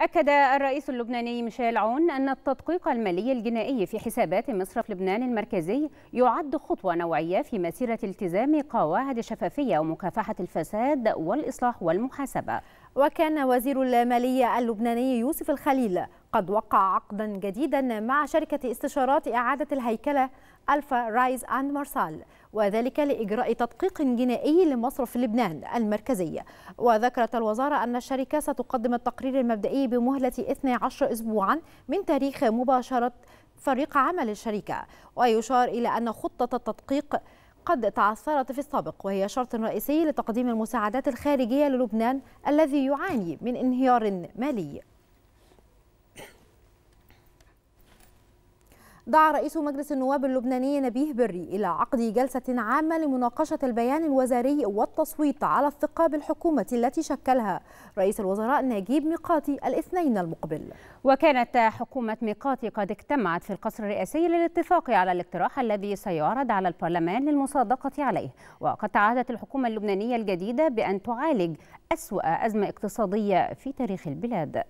أكد الرئيس اللبناني ميشيل عون أن التدقيق المالي الجنائي في حسابات مصرف لبنان المركزي يعد خطوة نوعية في مسيرة التزام قواعد الشفافية ومكافحة الفساد والإصلاح والمحاسبة وكان وزير المالية اللبناني يوسف الخليل قد وقع عقدا جديدا مع شركة استشارات إعادة الهيكلة ألفا رايز أند مارسال وذلك لإجراء تدقيق جنائي لمصرف لبنان المركزي وذكرت الوزارة أن الشركة ستقدم التقرير المبدئي بمهلة 12 أسبوعا من تاريخ مباشرة فريق عمل الشركة ويشار إلى أن خطة التدقيق قد تعثرت في السابق وهي شرط رئيسي لتقديم المساعدات الخارجية للبنان الذي يعاني من انهيار مالي دعا رئيس مجلس النواب اللبناني نبيه بري إلى عقد جلسة عامة لمناقشة البيان الوزاري والتصويت على الثقة بالحكومة التي شكلها رئيس الوزراء نجيب ميقاتي الاثنين المقبل وكانت حكومة ميقاتي قد اجتمعت في القصر الرئاسي للاتفاق على الاقتراح الذي سيعرض على البرلمان للمصادقة عليه وقد تعهدت الحكومة اللبنانية الجديدة بأن تعالج أسوأ أزمة اقتصادية في تاريخ البلاد